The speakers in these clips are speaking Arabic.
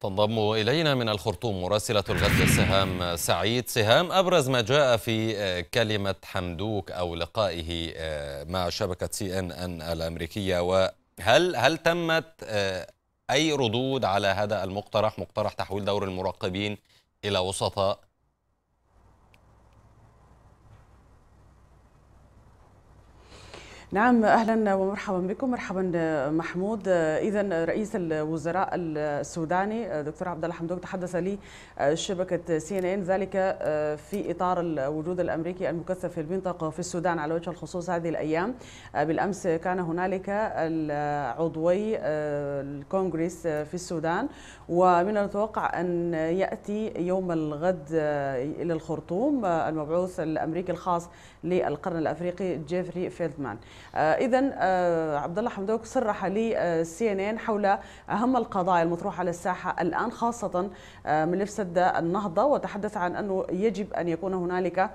تنضم إلينا من الخرطوم مراسلة الغد سهام سعيد سهام أبرز ما جاء في آه، كلمة حمدوك أو لقائه آه، مع شبكة سي أن أن الأمريكية وهل هل تمت آه، أي ردود على هذا المقترح مقترح تحويل دور المراقبين إلى وسطاء نعم اهلا ومرحبا بكم مرحبا محمود اذا رئيس الوزراء السوداني دكتور عبد الله حمدوك تحدث لي آه، شبكه سي ان ان ذلك آه، في اطار الوجود الامريكي المكثف في المنطقه في السودان على وجه الخصوص هذه الايام آه، بالامس كان هنالك عضوي الكونغرس في السودان ومن المتوقع ان ياتي يوم الغد الى الخرطوم المبعوث الامريكي الخاص للقرن الافريقي جيفري فيلدمان آه، اذا آه، عبد الله حمدوك صرح آه، سي ان ان حول اهم القضايا المطروحه على الساحه الان خاصه من سد النهضه وتحدث عن انه يجب ان يكون هنالك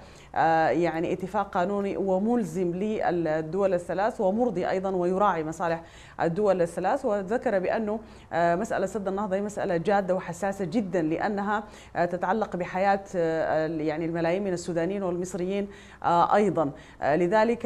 يعني اتفاق قانوني وملزم للدول الثلاث ومرضي ايضا ويراعي مصالح الدول الثلاث وذكر بانه مساله سد النهضه هي مساله جاده وحساسه جدا لانها تتعلق بحياه يعني الملايين من السودانيين والمصريين ايضا لذلك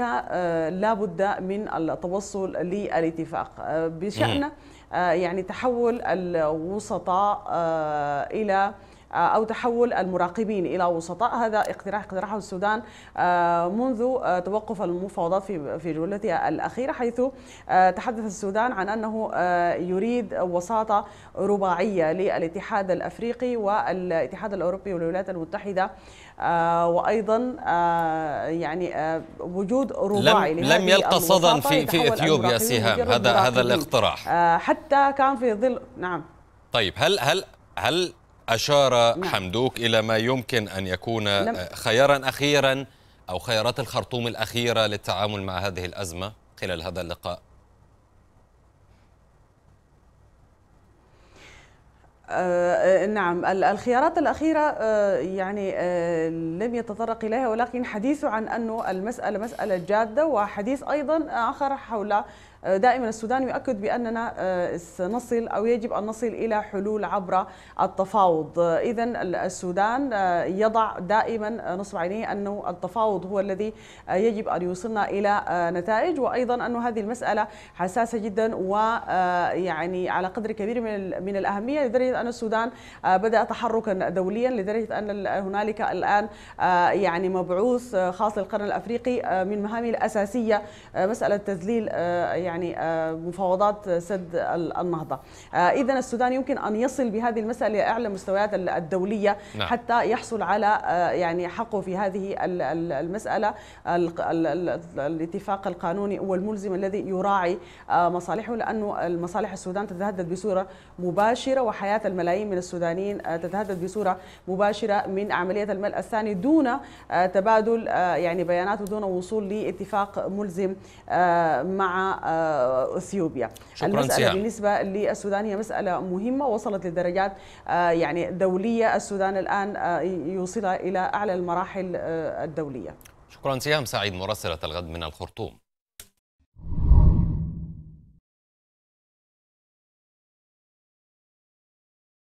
لابد بد من التوصل للاتفاق آه، بشأن آه، يعني تحول الوسطاء آه، إلى آه، أو تحول المراقبين إلى وسطاء هذا اقتراح اقترحه السودان آه، منذ آه، توقف المفاوضات في في جولتها الأخيرة حيث تحدث السودان عن أنه يريد وساطة رباعية للاتحاد الأفريقي والاتحاد الأوروبي والولايات المتحدة وأيضا يعني وجود رباعي لم, لم يلقى صدى في في إثيوبيا سهام هذا هذا الاقتراح حتى كان في ظل نعم طيب هل هل هل أشار نعم. حمدوك إلى ما يمكن أن يكون آه، نعم. خيارا أخيرا أو خيارات الخرطوم الأخيرة للتعامل مع هذه الأزمة خلال هذا اللقاء آه, آه، نعم الخيارات الأخيرة آه يعني آه لم يتطرق إليها ولكن حديثه عن أنه المسألة مسألة جادة وحديث أيضا آخر حول دائما السودان يؤكد بأننا آه، سنصل أو يجب أن نصل إلى حلول عبر التفاوض إذا السودان آه، يضع دائما آه، نصب عينيه أنه التفاوض هو الذي يجب أن يوصلنا إلى نتائج وأيضا أن هذه المسألة حساسة جدا ويعني على قدر كبير من من الأهمية لدرجة أن السودان بدأ تحركا دوليا لدرجة أن هنالك الآن يعني مبعوث خاص للقرن الأفريقي من مهامه الأساسية مسألة تذليل يعني آه، مفاوضات سد النهضة آه، إذا السودان يمكن أن يصل بهذه المسألة أعلى مستويات الدولية نعم. حتى يحصل على آه، يعني حقه في هذه المسألة الاتفاق القانوني والملزم الذي يراعي مصالحه لأنه المصالح السودان تتهدد بصورة مباشرة وحياة الملايين من السودانيين تتهدد بصورة مباشرة من عملية الملء الثاني دون تبادل يعني بيانات ودون وصول لاتفاق ملزم مع اثيوبيا المساله سيام. بالنسبه للسودان هي مساله مهمه وصلت لدرجات آه، يعني دوليه السودان الان آه، يوصلها الى اعلى المراحل آه، الدوليه شكرا سيام سعيد مراسله الغد من الخرطوم